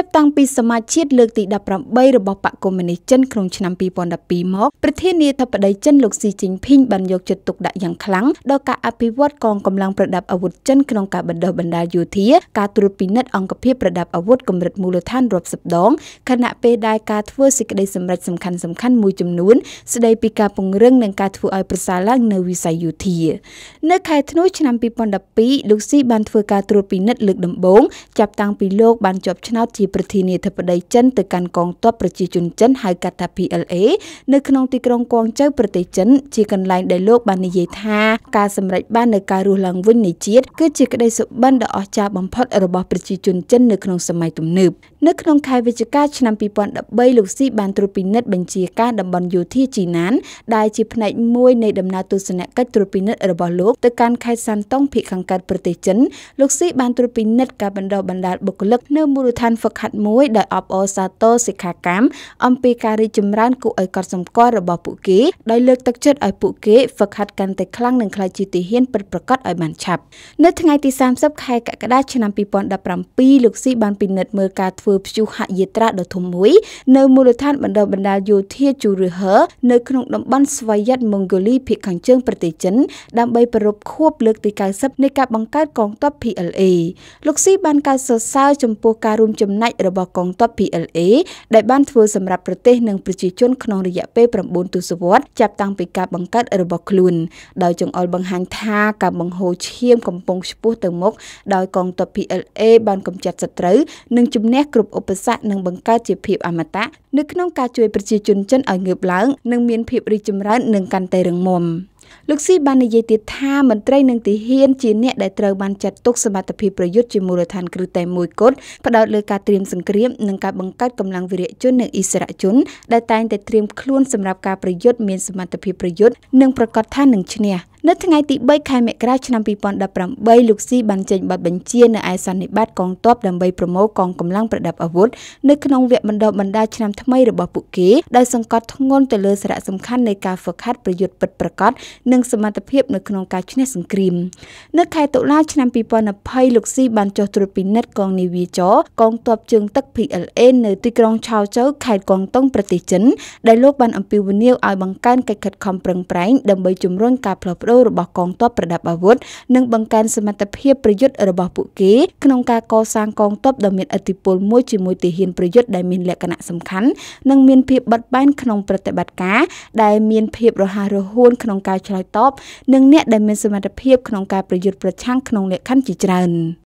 ចាប់តាំងពីសមាជជាតិលើកទី18របស់បកកុម្មុយនីសចិនក្នុងឆ្នាំ2012មកប្រធានាធិបតីចិនលោកស៊ីជីងភីងបានយកចិត្តទុកដាក់យ៉ាងខ្លាំងដល់ការអភិវឌ្ឍកងកម្លាំងប្រដាប់អាវុធចិនក្នុងការបណ្ដុះបណ្ដាលយោធាការត្រួតពិនិត្យអង្គភាពប្រដាប់អាវុធកម្រិតមូលដ្ឋានរាប់សិបដងខណៈពេលដែលការធ្វើសេចក្តីសម្រេចសំខាន់សំខាន់មួយចំនួន ស្ដីពីការពង្រឹងនិងការធ្វើឲ្យប្រសើរឡើងនៅវិស័យយោធានៅខែធ្នូឆ្នាំ2012លោកស៊ីបានធ្វើការត្រួតពិនិត្យលើកដំបូងចាប់តាំងពីលោកបានជាប់ឆ្នោតជាប្រធានាធិបតីចិនទៅកាន់កងទ័ពប្រជាជនចិនហៅកាត់ថា PLA នៅក្នុងទីក្រុងកួងចៅប្រទេសចិន ជាកន្លែងដែលលោកបាននិយាយថាការសម្រេចបាននៅការរស់ឡើងវិញនៃជាតិគឺជាក្តីសុបិនដ៏អស្ចារ្យបំផុត របស់ប្រជាជនចិននៅក្នុងសម័យទំនើបនៅក្នុងខែវិច្ឆិកាឆ្នាំ2013លោកស៊ីបានត្រួតពិនិត្យបញ្ជាការតំបន់យោធាជីណាន ដែលជាផ្នែកមួយនៃដំណើរទស្សនកិច្ចត្រួតពិនិត្យរបស់លោកទៅកាន់ខេត្តសានតុងភូមិខាងកើតប្រទេសចិនលោកស៊ីបានត្រួតពិនិត្យការបណ្ដុះបណ្ដាលបុគ្គលិកនៅមូលដ្ឋានហ្វឹកខិតមួយដោយអបអរសាទរសិក្ខាកម្មអំពីការរីកចម្រើនគួរឲ្យកត់សម្គាល់របស់ពួកគេដោយលើកទឹកចិត្តឲ្យពួកគេហ្វឹកហាត់កាន់តែខ្លាំងនិងខ្លាយជាទាហានពិតប្រាកដឲ្យបានឆាប់នៅថ្ងៃទី30ខែកក្កដាឆ្នាំ2017លោកស៊ីបានពិនិត្យមើលការធ្វើព្យុហយាត្រាដ៏ធំមួយនៅមូលដ្ឋានបណ្ដុះបណ្ដាលយោធាជូរឺហឺនៅក្នុងតំបន់ស្វយ័តម៉ុងហ្គូលីភាគខាងជើងប្រទេសចិនដើម្បីប្ររពខួបលើកទី90នៃការបង្កើតកងទ័ព PLA លោកស៊ីបានកោតសរសើរចំពោះការរួមចំណែកណាច់របស់កងទ័ព PLA ដែលបានធ្វើសម្រាប់ប្រទេសនិងប្រជាជនក្នុងរយៈពេល9ទសវត្សរ៍ចាប់តាំងពីការបង្កើតរបស់ខ្លួនដោយចង្អុលបង្ហាញថាការបង្ហូរឈាមកំពុងឆ្ពោះទៅមុខដោយកងទ័ព PLA បានកម្ចាត់សត្រូវនិងជំនះគ្រប់ឧបសគ្គនិងបង្កើតជាភាពអមតៈនៅក្នុងការជួយប្រជាជនចិនឲ្យងើបឡើង និងមានភាពរីកចម្រើននិងកាន់តែរឹងមាំ។លោកស៊ីបាននិយាយទៀតថាមន្ត្រីនិងទាហានជាអ្នកដែលត្រូវបានចាត់ទុកសមត្ថភាពប្រយុទ្ធជាមូលដ្ឋានគ្រឹះតែមួយគត់ផ្ដោតលើការត្រៀមសង្គ្រាមនិងការបង្កើតកម្លាំងវីរៈជននិងអិសរាជជន ដែលតែងតែត្រៀមខ្លួនសម្រាប់ការប្រយុទ្ធមានសមត្ថភាពប្រយុទ្ធនិងប្រកាសថានឹងឈ្នះ។នៅថ្ងៃទី3ខែមករាឆ្នាំ2018លោកស៊ីបានចេញបទបញ្ជានៅឯសន្និបាតកងទ័ពដើម្បីប្រមូលកងកម្លាំងប្រដាប់អាវុធនៅក្នុងវគ្គបណ្ដុះបណ្ដាលឆ្នាំថ្មីរបស់ពួកគេដោយសង្កត់ធ្ងន់ទៅលើសារៈសំខាន់នៃការហ្វឹកហាត់ប្រយុទ្ធពិតប្រាកដនិងសមត្ថភាព នៅក្នុងការឈ្នះសង្គ្រាមនៅខែតុលាឆ្នាំ2020លោកស៊ីបានចុះត្រួតពិនិត្យកងនាវាចរកងទ័ពជើងទឹក PLA នៅទីក្រុងឆាវចូវខេត្តកងតុងប្រទេសចិនដែលលោកបានអំពាវនាវឲ្យបង្កើនកិច្ចខិតខំប្រឹងប្រែងដើម្បីជំរុញការផ្លាស់ប្ដូររបស់កងទ័ពប្រដាប់អាវុធនិងបង្កើនសមត្ថភាពប្រយុទ្ធរបស់ពួកគេ ក្នុងការកសាងកងទ័ពដ៏មានឥទ្ធិពលមួយជាមួយទាហានប្រយុទ្ធដែលមានលក្ខណៈសំខាន់និងមានភាពបត់បែនក្នុងប្រតិបត្តិការដែលមានភាពរហ័សរហួនក្នុងការឆ្លើយតបនិងអ្នកដែលមានសមត្ថភាពក្នុងការប្រយុទ្ធប្រឆាំងក្នុងលក្ខខណ្ឌជាច្រើន។